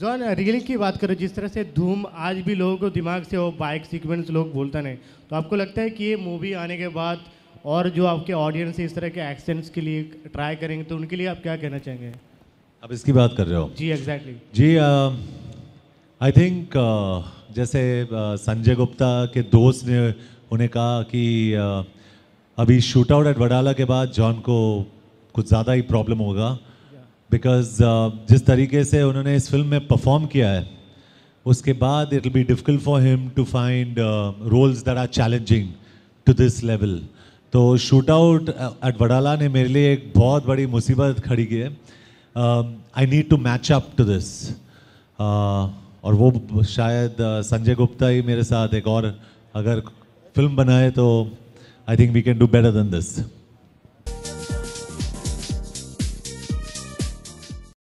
John reel की बात करो जिस तरह से धूम आज भी लोगों को दिमाग से वो बाइक सीक्वेंस लोग बोलता नहीं तो आपको लगता है कि ये मूवी आने के बाद और जो आपके ऑडियंस इस तरह के एक्सेंट्स के लिए ट्राई करेंगे तो उनके लिए आप क्या कहना चाहेंगे आप इसकी बात कर रहे हो जी एग्जैक्टली exactly. जी आई uh, थिंक uh, जैसे uh, संजय गुप्ता के दोस्त ने उन्हें कहा कि uh, अभी शूट आउट एट वडाला के बाद जॉन को कुछ ज़्यादा ही प्रॉब्लम होगा बिकॉज uh, जिस तरीके से उन्होंने इस फिल्म में परफॉर्म किया है उसके बाद it will be difficult for him to find roles that are challenging to this level तो शूट आउट एट वडाला ने मेरे लिए एक बहुत बड़ी मुसीबत खड़ी की है I need to match up to this और वो शायद uh, संजय गुप्ता ही मेरे साथ एक और अगर फिल्म बनाए तो I think we can do better than this